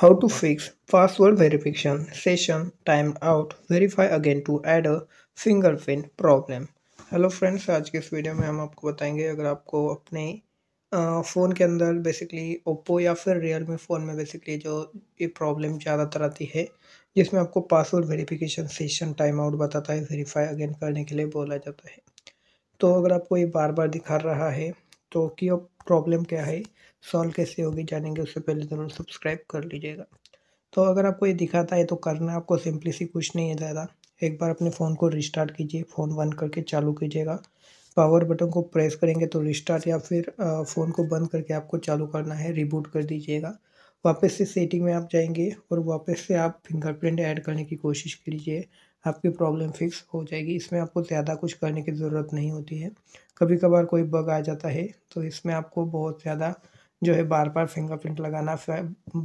How to fix password verification session timeout verify again to add a fingerprint problem. Hello friends आज के इस video में हम आपको बताएंगे अगर आपको अपने फ़ोन के अंदर बेसिकली ओप्पो या फिर रियलमी फ़ोन में बेसिकली जो ये प्रॉब्लम ज़्यादातर आती है जिसमें आपको password verification session time out बताता है वेरीफाई अगेन करने के लिए बोला जाता है तो अगर आपको ये बार बार दिखा रहा है तो कि प्रॉब्लम क्या है सॉल्व कैसे होगी जानेंगे उससे पहले तो ज़रूर सब्सक्राइब कर लीजिएगा तो अगर आपको ये दिखाता है तो करना आपको सिंपली सी कुछ नहीं है ज़्यादा एक बार अपने फ़ोन को रिस्टार्ट कीजिए फ़ोन बंद करके चालू कीजिएगा पावर बटन को प्रेस करेंगे तो रिस्टार्ट या फिर फ़ोन को बंद करके आपको चालू करना है रिबूट कर दीजिएगा वापस से सेटिंग में आप जाएंगे और वापस से आप फिंगरप्रिंट ऐड करने की कोशिश कीजिए आपकी प्रॉब्लम फिक्स हो जाएगी इसमें आपको ज़्यादा कुछ करने की ज़रूरत नहीं होती है कभी कभार कोई बग आ जाता है तो इसमें आपको बहुत ज़्यादा जो है बार बार फिंगरप्रिंट लगाना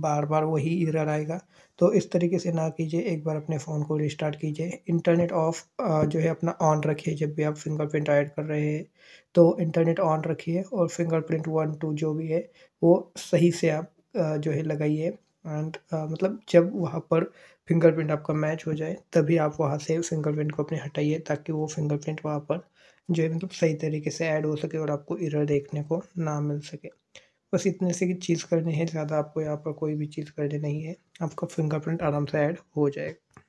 बार बार वही इरर आएगा तो इस तरीके से ना कीजिए एक बार अपने फ़ोन को रिस्टार्ट कीजिए इंटरनेट ऑफ जो है अपना ऑन रखिए जब भी आप फिंगरप्रिंट ऐड कर रहे हैं तो इंटरनेट ऑन रखिए और फिंगरप्रिंट वन टू जो भी है वो सही से आप जो है लगाइए एंड uh, मतलब जब वहाँ पर फिंगरप्रिंट आपका मैच हो जाए तभी आप वहाँ से फिंगरप्रिंट को अपने हटाइए ताकि वो फिंगरप्रिंट वहाँ पर जो है मतलब सही तरीके से ऐड हो सके और आपको इरर देखने को ना मिल सके बस इतने से चीज़ करनी है ज़्यादा आपको यहाँ पर कोई भी चीज़ करनी नहीं है आपका फिंगरप्रिंट आराम से ऐड हो जाएगा